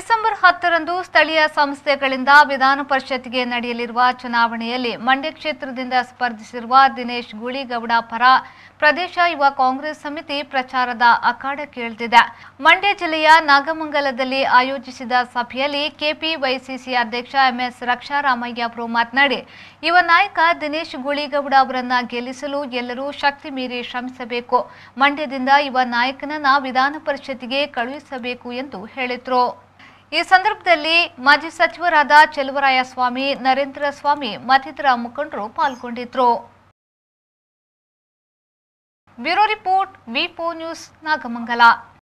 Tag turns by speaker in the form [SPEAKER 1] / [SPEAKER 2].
[SPEAKER 1] December ಹತ್ತರಂದು ಸ್ಥಳೀಯ ಸಂಸ್ಥೆಗಳಿಂದ ವಿಧಾನ ಪರಿಷತ್ಗೆ ನಡೆಯಲಿರುವ ಚುನಾವಣೆಯಲ್ಲಿ ಮಂಡ್ಯ ಕ್ಷೇತ್ರದಿಂದ ಸ್ಪರ್ಧಿಸಿರುವ ದಿನೇಶ್ ಗೂಳಿಗೌಡ ಪರ ಪ್ರದೇಶ ಯುವ ಕಾಂಗ್ರೆಸ್ ಸಮಿತಿ ಪ್ರಚಾರದ ಅಖಾಡ ಕೇಳುತ್ತಿದೆ ಮಂಡ್ಯ ಜಿಲ್ಲೆಯ ನಾಗಮಂಗಲದಲ್ಲಿ ಆಯೋಜಿಸಿದ ಸಭೆಯಲ್ಲಿ ಕೆಪಿವೈಸಿಸಿ ಅಧ್ಯಕ್ಷ ಎಂಎಸ್ ರಕ್ಷಾರಾಮಯ್ಯ ಅವರು ಮಾತನಾಡಿ ಯುವ ನಾಯಕ ದಿನೇಶ್ ಗೂಳಿಗೌಡ ಅವರನ್ನ ಗೆಲ್ಲಿಸಲು ಎಲ್ಲರೂ ಶಕ್ತಿ ಮೀರಿ ಶ್ರಮಿಸಬೇಕು ಮಂಡ್ಯದಿಂದ ಯುವ ನಾಯಕನನ್ನ ವಿಧಾನ ಪರಿಷತ್ಗೆ ಕಳುಹಿಸಬೇಕು ಎಂದು ಹೇಳಿದರು ಈ ಸಂದರ್ಭದಲ್ಲಿ ಮಾಜಿ ಸಚಿವರಾದ ಚೆಲುವರಾಯ ಸ್ವಾಮಿ ನರೇಂದ್ರ ಸ್ವಾಮಿ ಮತ್ತಿತರ ಮುಖಂಡರು ಪಾಲ್ಗೊಂಡಿದ್ರು ಬ್ಯೂರೋ
[SPEAKER 2] ರಿಪೋರ್ಟ್ ವಿಪೋ ನ್ಯೂಸ್ ನಾಗಮಂಗಲ